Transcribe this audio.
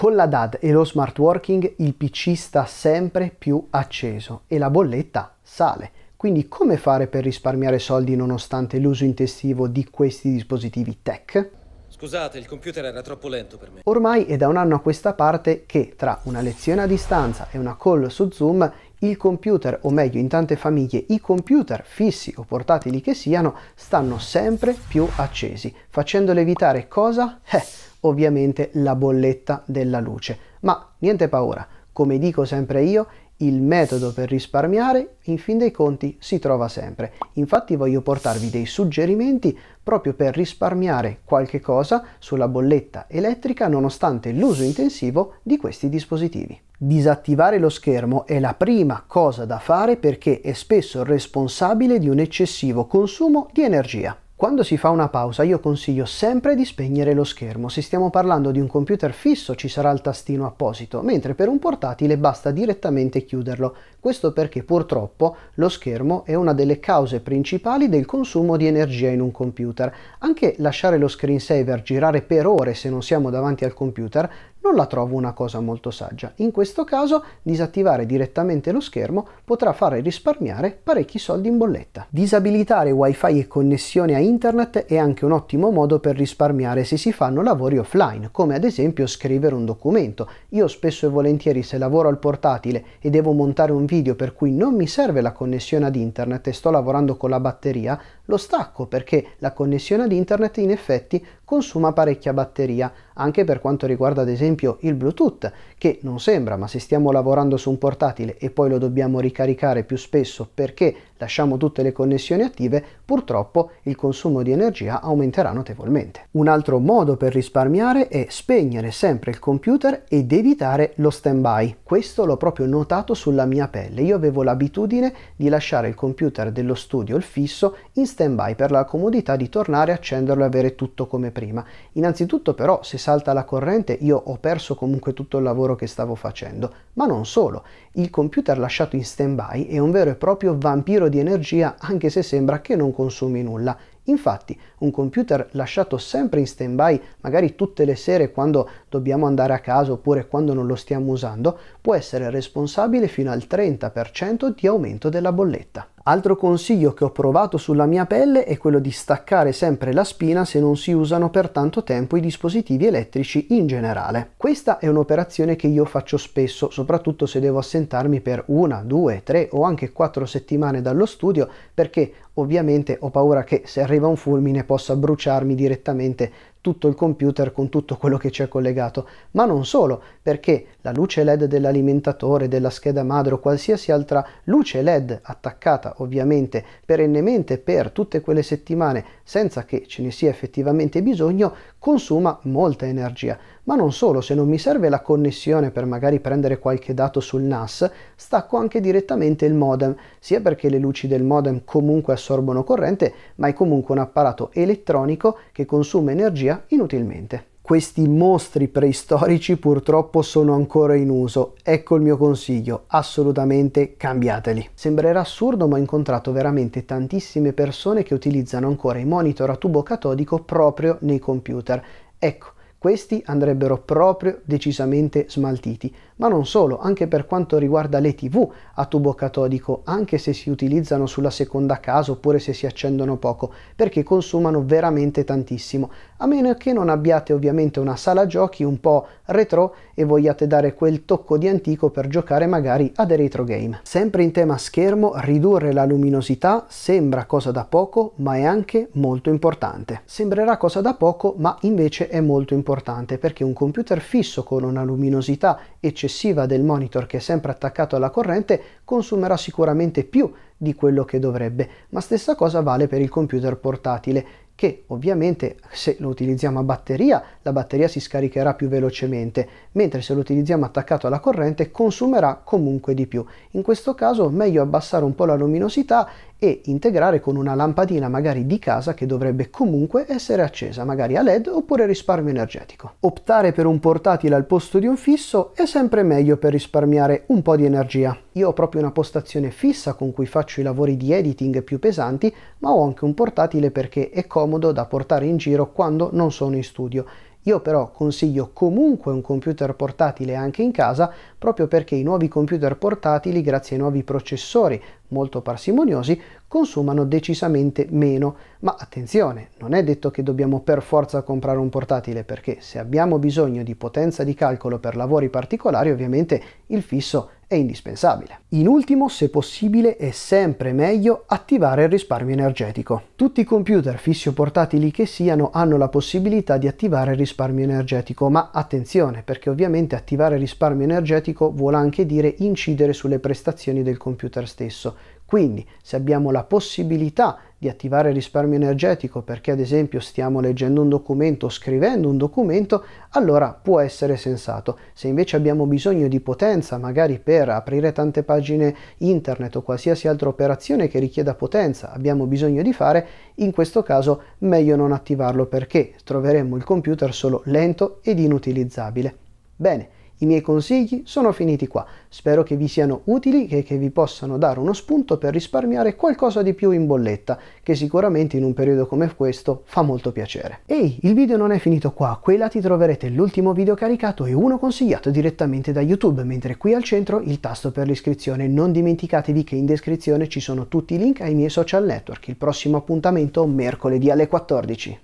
Con la DAD e lo smart working il PC sta sempre più acceso e la bolletta sale. Quindi come fare per risparmiare soldi nonostante l'uso intensivo di questi dispositivi tech? Scusate, il computer era troppo lento per me. Ormai è da un anno a questa parte che tra una lezione a distanza e una call su Zoom il computer, o meglio in tante famiglie i computer fissi o portatili che siano, stanno sempre più accesi, facendole evitare cosa? Eh, ovviamente la bolletta della luce. Ma niente paura, come dico sempre io, il metodo per risparmiare in fin dei conti si trova sempre. Infatti voglio portarvi dei suggerimenti proprio per risparmiare qualche cosa sulla bolletta elettrica nonostante l'uso intensivo di questi dispositivi. Disattivare lo schermo è la prima cosa da fare perché è spesso responsabile di un eccessivo consumo di energia. Quando si fa una pausa io consiglio sempre di spegnere lo schermo, se stiamo parlando di un computer fisso ci sarà il tastino apposito, mentre per un portatile basta direttamente chiuderlo, questo perché purtroppo lo schermo è una delle cause principali del consumo di energia in un computer. Anche lasciare lo screensaver girare per ore se non siamo davanti al computer non la trovo una cosa molto saggia. In questo caso disattivare direttamente lo schermo potrà fare risparmiare parecchi soldi in bolletta. Disabilitare wifi e connessione a internet è anche un ottimo modo per risparmiare se si fanno lavori offline, come ad esempio scrivere un documento. Io spesso e volentieri se lavoro al portatile e devo montare un video per cui non mi serve la connessione ad internet e sto lavorando con la batteria, lo stacco perché la connessione ad internet in effetti consuma parecchia batteria, anche per quanto riguarda ad esempio il Bluetooth, che non sembra, ma se stiamo lavorando su un portatile e poi lo dobbiamo ricaricare più spesso perché lasciamo tutte le connessioni attive, purtroppo il consumo di energia aumenterà notevolmente. Un altro modo per risparmiare è spegnere sempre il computer ed evitare lo stand-by. Questo l'ho proprio notato sulla mia pelle. Io avevo l'abitudine di lasciare il computer dello studio, il fisso, in stand-by per la comodità di tornare, a accenderlo e avere tutto come prima. Innanzitutto però se salta la corrente io ho perso comunque tutto il lavoro lavoro che stavo facendo. Ma non solo, il computer lasciato in stand-by è un vero e proprio vampiro di energia anche se sembra che non consumi nulla. Infatti, un computer lasciato sempre in stand-by, magari tutte le sere quando dobbiamo andare a casa oppure quando non lo stiamo usando, può essere responsabile fino al 30% di aumento della bolletta. Altro consiglio che ho provato sulla mia pelle è quello di staccare sempre la spina se non si usano per tanto tempo i dispositivi elettrici in generale. Questa è un'operazione che io faccio spesso, soprattutto se devo assentarmi per una, due, tre o anche quattro settimane dallo studio perché ovviamente ho paura che se arriva un fulmine possa bruciarmi direttamente tutto il computer con tutto quello che ci è collegato, ma non solo, perché la luce LED dell'alimentatore, della scheda madre o qualsiasi altra luce LED attaccata ovviamente perennemente per tutte quelle settimane senza che ce ne sia effettivamente bisogno, consuma molta energia. Ma non solo, se non mi serve la connessione per magari prendere qualche dato sul NAS, stacco anche direttamente il modem, sia perché le luci del modem comunque assorbono corrente, ma è comunque un apparato elettronico che consuma energia inutilmente questi mostri preistorici purtroppo sono ancora in uso. Ecco il mio consiglio, assolutamente cambiateli. Sembrerà assurdo, ma ho incontrato veramente tantissime persone che utilizzano ancora i monitor a tubo catodico proprio nei computer. Ecco, questi andrebbero proprio decisamente smaltiti ma non solo, anche per quanto riguarda le TV a tubo catodico, anche se si utilizzano sulla seconda casa oppure se si accendono poco, perché consumano veramente tantissimo, a meno che non abbiate ovviamente una sala giochi un po' retro e vogliate dare quel tocco di antico per giocare magari a dei retro game. Sempre in tema schermo, ridurre la luminosità sembra cosa da poco, ma è anche molto importante. Sembrerà cosa da poco, ma invece è molto importante perché un computer fisso con una luminosità eccessiva eccessiva del monitor che è sempre attaccato alla corrente consumerà sicuramente più di quello che dovrebbe, ma stessa cosa vale per il computer portatile che ovviamente se lo utilizziamo a batteria la batteria si scaricherà più velocemente, mentre se lo utilizziamo attaccato alla corrente consumerà comunque di più. In questo caso meglio abbassare un po' la luminosità e integrare con una lampadina magari di casa che dovrebbe comunque essere accesa, magari a LED oppure risparmio energetico. Optare per un portatile al posto di un fisso è sempre meglio per risparmiare un po' di energia. Io ho proprio una postazione fissa con cui faccio i lavori di editing più pesanti, ma ho anche un portatile perché è comodo da portare in giro quando non sono in studio io però consiglio comunque un computer portatile anche in casa proprio perché i nuovi computer portatili, grazie ai nuovi processori molto parsimoniosi, consumano decisamente meno. Ma attenzione, non è detto che dobbiamo per forza comprare un portatile perché se abbiamo bisogno di potenza di calcolo per lavori particolari ovviamente il fisso è è indispensabile. In ultimo, se possibile, è sempre meglio attivare il risparmio energetico. Tutti i computer fissi o portatili che siano hanno la possibilità di attivare il risparmio energetico, ma attenzione perché ovviamente attivare il risparmio energetico vuol anche dire incidere sulle prestazioni del computer stesso. Quindi, se abbiamo la possibilità di di attivare risparmio energetico perché ad esempio stiamo leggendo un documento o scrivendo un documento, allora può essere sensato. Se invece abbiamo bisogno di potenza, magari per aprire tante pagine internet o qualsiasi altra operazione che richieda potenza, abbiamo bisogno di fare, in questo caso meglio non attivarlo perché troveremmo il computer solo lento ed inutilizzabile. Bene. I miei consigli sono finiti qua, spero che vi siano utili e che vi possano dare uno spunto per risparmiare qualcosa di più in bolletta, che sicuramente in un periodo come questo fa molto piacere. Ehi, il video non è finito qua, a quei lati troverete l'ultimo video caricato e uno consigliato direttamente da YouTube, mentre qui al centro il tasto per l'iscrizione. Non dimenticatevi che in descrizione ci sono tutti i link ai miei social network, il prossimo appuntamento mercoledì alle 14.